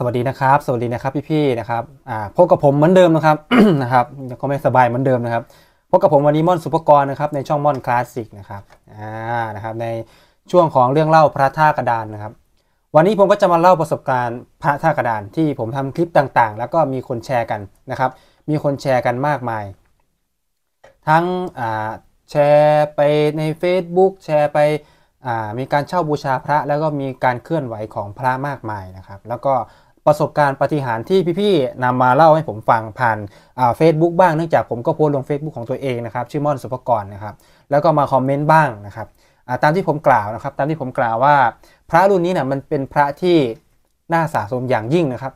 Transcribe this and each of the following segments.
สวัสดีนะครับสวัสดีนะครับพี่ๆนะครับอ่าพบกับผมเหมือนเดิมนะครับนะครับก็ไม่สบายเหมือนเดิมนะครับพบกับผมวันนี้ม่อนสุภกรนะครับในช่องม่อนคลาสสิกนะครับอ่านะครับในช่วงของเรื่องเล่าพระท่ากระดานนะครับ วันนี้ผมก็จะมาเล่าประสบการณ์พระท่ากระดาน ที่ผมทำคลิปต่างๆ แล้วก็มีคนแชร์กันนะครับมีคนแชร์กันมากมาย ทั้งอ่าแชร์ไปใน Facebook แชร์ไปมีการเช่าบูชาพระแล้วก็มีการเคลื่อนไหวของพระมากมายนะครับแล้วก็ประสบการณ์ปฏิหารที่พี่ๆนำมาเล่าให้ผมฟัง ผ่านเฟซบุ๊กบ้างเนื่องจากผมก็โพสลง Facebook ของตัวเองนะครับชื่อ ม่อนสุภกรนะครับแล้วก็มาคอมเมนต์บ้างนะครับตามที่ผมกล่าวนะครับตามที่ผมกล่าวว่า พระรุ่นนี้นะ่ยมันเป็นพระที่น่าสะสมอย่างยิ่งนะครับ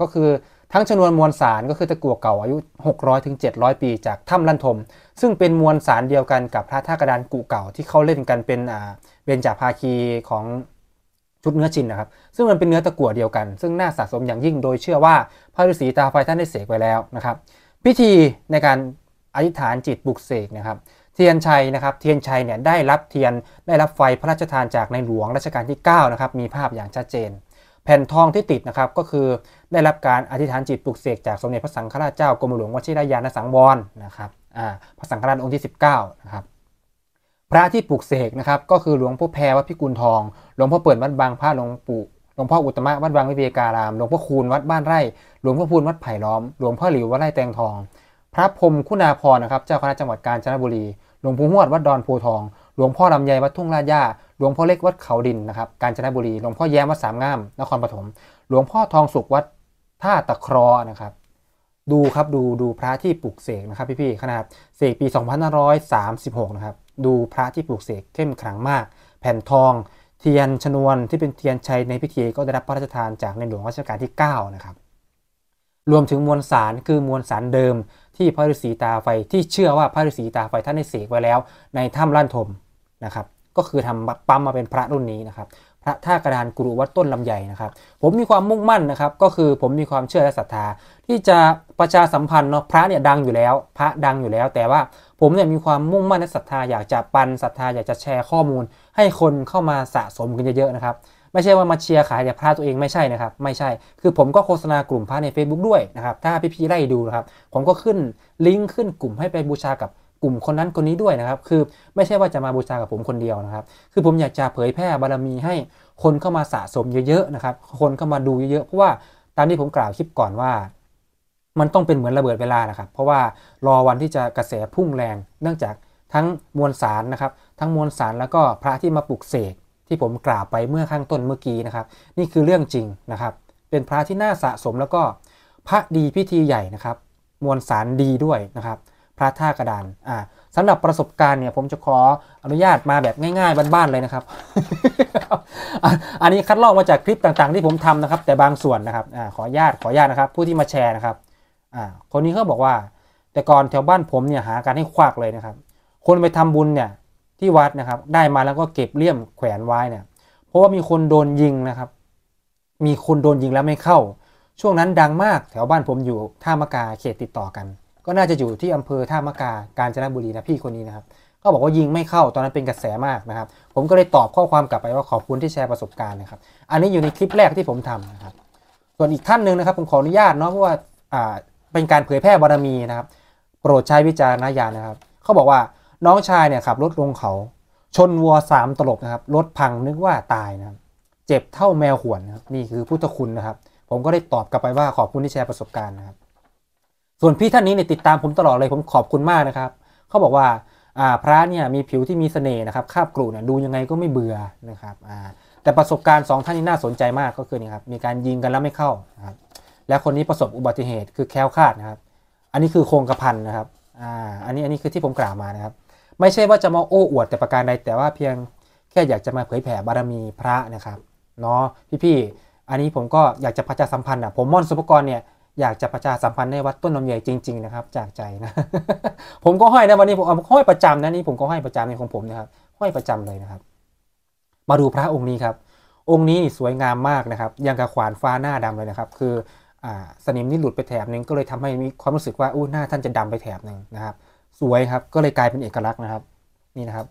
ก็คือทั้งชนวนมวลสารก็คือตะกั่วเก่าอายุ 600-700ถึงปีจากถ้ำลันทม ซึ่งเป็นมวลสารเดียวกันกับพระท่ากระดานกุเก่าที่เขาเล่นกันเป็นเบญจภาคีของชุดเนื้อชินนะครับซึ่งมันเป็นเนื้อตะกั่วเดียวกัน ซึ่งน่าสะสมอย่างยิ่งโดยเชื่อว่าพระฤาษีตาไฟท่านได้เสกไว้แล้วนะครับ พิธีในการอธิษฐานจิตบุกเสกนะครับ เทียนชัยนะครับ เทียนชัยเนี่ยได้รับเทียนได้รับไฟพระราชทานจากในหลวงรัชกาลที่9นะครับมีภาพอย่างชัดเจน แผ่นทองที่ติดนะครับก็คือได้รับการอธิษฐานจิตปลุกเสกจากสมเด็จพระสังฆราชเจ้ากรมหลวงวชิรยานสังวรนะครับพระสังฆราชองค์ที่ 19 นะครับพระที่ปลูกเสกนะครับ ก็คือ หลวงพ่อแพรวัดพิกุลทอง หลวงพ่อเปิดวัดบางพระหลวงปู่หลวงพ่ออุตมะวัดบางวิเวการาม หลวงพ่อคูณวัดบ้านไร่ หลวงพ่อพูนวัดไผ่ล้อม หลวงพ่อหลิววัดไร่แตงทอง พระพรมคุณาพรนะครับ เจ้าคณะจังหวัดกาญจนบุรี หลวงปู่หวดวัดดอนโพทอง หลวงพ่อลำไยวัดทุ่งลาดยาหลวงพ่อเล็กวัดเขาดินนะครับกาญจนบุรี หลวงพ่อแย้มวัดสามงามนครปฐม หลวงพ่อทองสุขวัดท่าตะครอนะครับ ดูครับดูดูพระที่ปลูกเสกนะครับ พี่ๆขนาดเสกปี 2536นะครับดูพระที่ปลูกเสกเข้มขลังมาก แผ่นทองเทียนชนวนที่เป็นเทียนชัยในพิธีก็ได้รับพระราชทานจากในหลวงรัชกาลที่9นะครับรวมถึงมวลสารคือมวลสารเดิมที่พระฤาษีตาไฟ ที่เชื่อว่าพระฤาษีตาไฟท่านได้เสกไว้แล้ว ในถ้ำลั่นทมนะครับ ก็คือทำปั๊มมาเป็นพระรุ่นนี้นะครับ พระท่ากระดานกุรุวัดต้นลำใหญ่นะครับ ผมมีความมุ่งมั่นนะครับก็คือผมมีความเชื่อและศรัทธาที่จะประชาสัมพันธ์เนาะพระเนี่ยดังอยู่แล้ว พระดังอยู่แล้ว แต่ว่าผมเนี่ยมีความมุ่งมั่นและศรัทธาอยากจะปันศรัทธาอยากจะแชร์ข้อมูล ให้คนเข้ามาสะสมกันเยอะๆนะครับไม่ใช่ว่ามาเชียร์ขายแต่พระตัวเองไม่ใช่นะครับไม่ใช่ คือผมก็โฆษณากลุ่มพระใน Facebook ด้วยนะครับ ถ้าพี่ๆไล่ดูนะครับ ผมก็ขึ้นลิงก์ขึ้นกลุ่มให้ไปบูชากับกลุ่มคนนั้นคนนี้ด้วยนะครับคือไม่ใช่ว่าจะมาบูชากับผมคนเดียวนะครับ คือผมอยากจะเผยแพร่บารมีให้คนเข้ามาสะสมเยอะๆนะครับ คนเข้ามาดูเยอะๆเพราะว่าตามที่ผมกล่าวคลิปก่อนว่ามันต้องเป็นเหมือนระเบิดเวลาแหะครับ เพราะว่ารอวันที่จะกระแสพุ่งแรง เนื่องจากทั้งมวลสารนะครับ ทั้งมวลสารแล้วก็พระที่มาปลุกเสกที่ผมกล่าวไปเมื่อข้างต้นเมื่อกี้นะครับ นี่คือเรื่องจริงนะครับ เป็นพระที่น่าสะสมแล้วก็ พระดีพิธีใหญ่นะครับ มวลสารดีด้วยนะครับ พระท่ากระดานอ่าสำหรับประสบการณ์เนี่ยผมจะขออนุญาตมาแบบง่ายๆบ้าน ๆ เลยนะครับ อันนี้คัดลอกมาจากคลิปต่างๆ ที่ผมทำนะครับ แต่บางส่วนนะครับอขออนุญาตขออนุญาตนะครับ ผู้ที่มาแชร์นะครับอ่าคนนี้เขาบอกว่าแต่ก่อนแถวบ้านผมเนี่ยหาการให้ควักเลยนะครับ คนไปทำบุญเนี่ยที่วัดนะครับได้มาแล้วก็เก็บเลี่ยมแขวนไว้เนี่ยเพราะว่ามีคนโดนยิงนะครับ มีคนโดนยิงแล้วไม่เข้า ช่วงนั้นดังมากแถวบ้านผมอยู่ท่ามะกาเขตติดต่อกัน ก็น่าจะอยู่ที่อำเภอท่ามะกากาญจนบุรีนะพี่คนนี้นะครับก็บอกว่ายิงไม่เข้าตอนนั้นเป็นกระแสมากนะครับ ผมก็เลยตอบข้อความกลับไปว่าขอบคุณที่แชร์ประสบการณ์นะครับ อันนี้อยู่ในคลิปแรกที่ผมทำนะครับส่วนอีกท่านหนึ่งนะครับผมขออนุญาตเนาะเพราะว่าเป็นการเผยแพร่บารมีนะครับ โปรดใช้วิจารณญาณนะครับเขาบอกว่าน้องชายเนี่ยขับรถลงเขา ชนวัวสามตลบนะครับรถพังนึกว่าตายนะครับ เจ็บเท่าแมวข่วนนะครับนี่คือพุทธคุณนะครับ ผมก็ได้ตอบกลับไปว่าขอบคุณที่แชร์ประสบการณ์นะครับส่วนพี่ท่านนี้เนี่ยติดตามผมตลอดเลยผมขอบคุณมากนะครับเขาบอกว่าพระเนี่ยมีผิวที่มีเสน่ห์นะครับคาบกรุเนี่ยดูยังไงก็ไม่เบื่อนะครับแต่ประสบการณ์สองท่านนี้น่าสนใจมากก็คือนี่ครับมีการยิงกันแล้วไม่เข้านะครับและคนนี้ประสบอุบัติเหตุคือแคล้วคาดนะครับ อันนี้คือโครงกระพันนะครับ อ่า อันนี้ อันนี้คือที่ผมกล่าวมานะครับ ไม่ใช่ว่าจะมาโอ้อวดแต่ประการใดแต่ว่าเพียงแค่อยากจะมาเผยแผ่บารมีพระนะครับ เนาะพี่ๆ อันนี้ผมก็อยากจะประชาสัมพันธ์อ่ะ ผมม่อนสุภกรเนี่ยอยากจะประชาสัมพันธ์ในวัดต้นนมใหญ่จริง ๆนะครับ จากใจนะ ผมก็ห้อยนะวันนี้ผมห้อยประจำนะนี่ผมก็ห้อยประจำในของผมนะครับห้อยประจำเลยนะครับ มาดูพระองค์นี้ครับ องค์นี้สวยงามมากนะครับยังกับขวานฟ้าหน้าดำเลยนะครับ คือสนิมนี่หลุดไปแถบหนึ่งก็เลยทำให้มีความรู้สึกว่าอู้หน้าท่านจะดำไปแถบหนึ่งนะครับ สวยครับก็เลยกลายเป็นเอกลักษณ์นะครับนี่นะครับ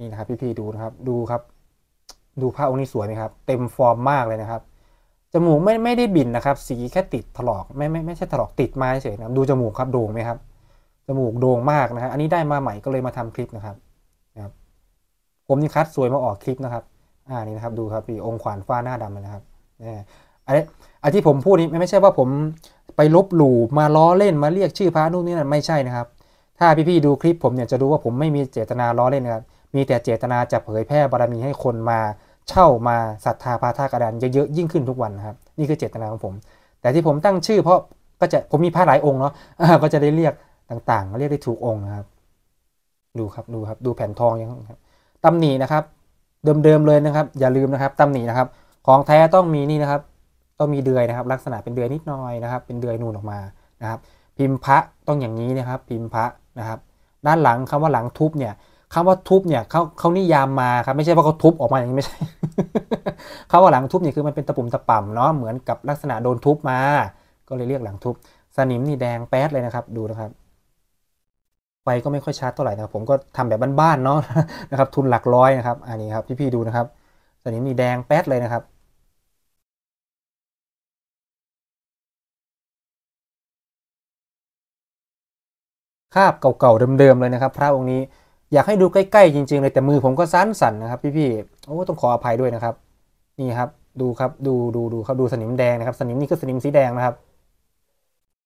นี่นะครับพี่ๆดูนะครับดูครับ ดูผ้าองค์นี้สวยไหมครับ เต็มฟอร์มมากเลยนะครับจมูกไม่ไม่ได้บินนะครับ สีแค่ติดถลอกไม่ไม่ไม่ใช่ถลอกติดมาเฉยนะดูจมูกครับโด่งไหมครับจมูกโด่งมากนะครับอันนี้ได้มาใหม่ก็เลยมาทำคลิปนะครับนะครับผมนี่คัดสวยมาออกคลิปนะครับอ่านี่นะครับดูครับพี่องค์ขวานฟ้าหน้าดำนะครับอ้ไอที่ผมพูดนี้ไม่ใช่ว่าผมไปลบหลู่มาล้อเล่นมาเรียกชื่อพระนู่นนี่นั่นไม่ใช่นะครับ ถ้าพี่ๆดูคลิป ผมเนี่ยจะรู้ว่าผมไม่มีเจตนาล้อเล่นนะครับ มีแต่เจตนาจะเผยแพร่บารมีให้คนมาเช่ามาศรัทธาพาทากระดานเยอะๆยิ่งขึ้นทุกวันนะครับ นี่คือเจตนาของผม แต่ที่ผมตั้งชื่อเพราะก็จะผมมีพระหลายองค์เนาะ ก็จะได้เรียกต่างๆเรียกได้ถูกองค์นะครับ ดูครับดูครับดูแผ่นทองยังครับตำหนีนะครับ เดิมๆเลยนะครับ อย่าลืมนะครับตำหนีนะครับ ของแท้ต้องมีนี่นะครับต้องมีเดือยนะครับ ลักษณะเป็นเดือยนิดหน่อยนะครับ เป็นเดือยนูนออกมานะครับ พิมพ์พระต้องอย่างนี้นะครับ พิมพ์พระนะครับ ด้านหลังคำว่าหลังทุบเนี่ยคำว่าทุบเนี่ยเขาเขานิยามมาครับไม่ใช่ว่าเขาทุบออกมาอย่างนี้ไม่ใช่เขาว่าหลังทุบเนี่ยคือมันเป็นตะปุ่มตะป่ำเนาะเหมือนกับลักษณะโดนทุบมา ก็เลยเรียกหลังทุบ สนิมนี่แดงแป๊ดเลยนะครับ ดูนะครับไฟก็ไม่ค่อยชัดเท่าไหร่นะครับ ผมก็ทำแบบบ้านๆเนาะนะครับ ทุนหลักร้อยนะครับ อันนี้ครับพี่ๆดูนะครับ สนิมนี่แดงแป๊ดเลยนะครับภาพเก่าๆเดิมๆเลยนะครับ พระองค์นี้อยากให้ดูใกล้ๆจริงๆ เลยแต่มือผมก็สั้นๆนนะครับ พี่ๆโอ้ต้องขออภัยด้วยนะครับ นี่ครับดูครับดูดูดูครับดูสนิมแดงนะครับ สนิมนี่คือสนิมสีแดง นะครับ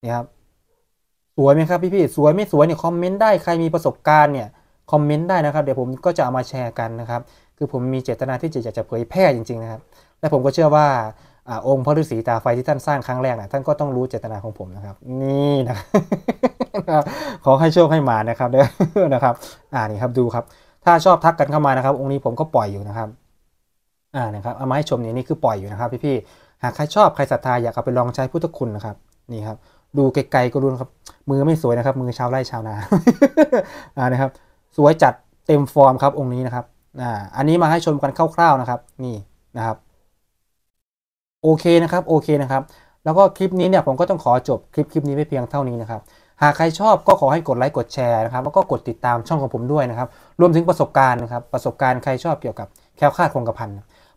นี่ครับ สวยไหมครับพี่ๆสวยไม่สวยเนี่ยคอมเมนต์ได้ใครมีประสบการณ์เนี่ยคอมเมนต์ได้นะครับเดี๋ยวผมก็จะเอามาแชร์กันนะครับ คือผมมีเจตนาที่จะอยากจะเผยแพร่จริง ๆนะครับ และผมก็เชื่อว่าอองค์พระฤาษีตาไฟที่ท่านสร้างครั้งแรกนะท่านก็ต้องรู้เจตนาของผมนะครับ นี่นะขอให้โชคให้มานะครับ เด้อนะครับ อ่านี่ครับดูครับ ถ้าชอบทักกันเข้ามานะครับ องค์นี้ผมก็ปล่อยอยู่นะครับ อ่านะครับเอามาให้ชมนี่นี่คือปล่อยอยู่นะครับ พี่ๆหากใครชอบใครศรัทธาอยากเอาไปลองใช้พุทธคุณนะครับ นี่ครับ ดูไกลๆก็รู้นะครับมือไม่สวยนะครับมือชาวไร่ชาวนาอ่านะครับ สวยจัดเต็มฟอร์มครับ องค์นี้นะครับ อ่า อันนี้มาให้ชมกันคร่าวๆนะครับ นี่นะครับ โอเคนะครับ โอเคนะครับ แล้วก็คลิปนี้เนี่ยผมก็ต้องขอจบคลิปคลิปนี้ไม่เพียงเท่านี้นะครับหากใครชอบก็ขอให้กดไลค์กดแชร์นะครับแล้วก็กดติดตามช่องของผมด้วยนะครับ รวมถึงประสบการณ์นะครับประสบการณ์ใครชอบเกี่ยวกับแคลคาดคงกระพัน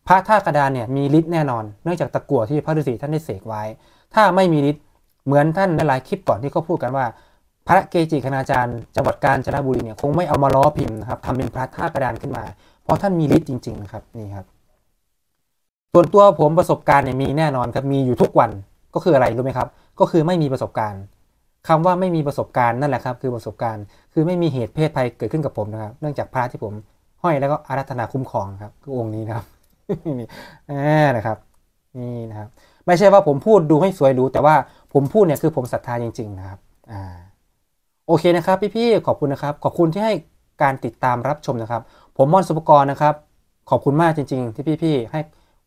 พระท่ากระดานเนี่ยมีฤทธิ์แน่นอนเนื่องจากตะกั่วที่พระฤาษีท่านได้เสกไว้ ถ้าไม่มีฤทธิ์เหมือนท่านในหลายคลิปก่อนที่เขาพูดกันว่า พระเกจิคณาจารย์จังหวัดกาญจนบุรีเนี่ยคงไม่เอามาล้อพิมพ์นะครับทำเป็นพระท่ากระดานขึ้นมาเพราะท่านมีฤทธิ์จริงๆนะครับนี่ครับส่วนตัวผมประสบการณ์เนี่ยมีแน่นอนครับมีอยู่ทุกวันก็คืออะไรรู้ไหมครับก็คือไม่มีประสบการณ์คำว่าไม่มีประสบการณ์นั่นแหละครับ คือประสบการณ์ คือไม่มีเหตุเพศภัยเกิดขึ้นกับผมนะครับ เนื่องจากพระที่ผม ห้อยแล้วก็อารัธนาคุ้มครองครับ คือองค์นี้นะครับนี่นะครับนี่นะครับ ไม่ใช่ว่าผมพูดดูให้สวยดู แต่ว่าผมพูดเนี่ยคือผมศรัทธาจริงๆนะครับอ่าโอเคนะครับ พี่ๆขอบคุณนะครับ ขอบคุณที่ให้การติดตามรับชมนะครับ ผมมอนสุปกรณ์นะครับ ขอบคุณมากจริงๆ ที่พี่ๆให้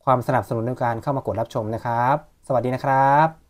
ความสนับสนุนในการเข้ามากดรับชมนะครับ สวัสดีนะครับ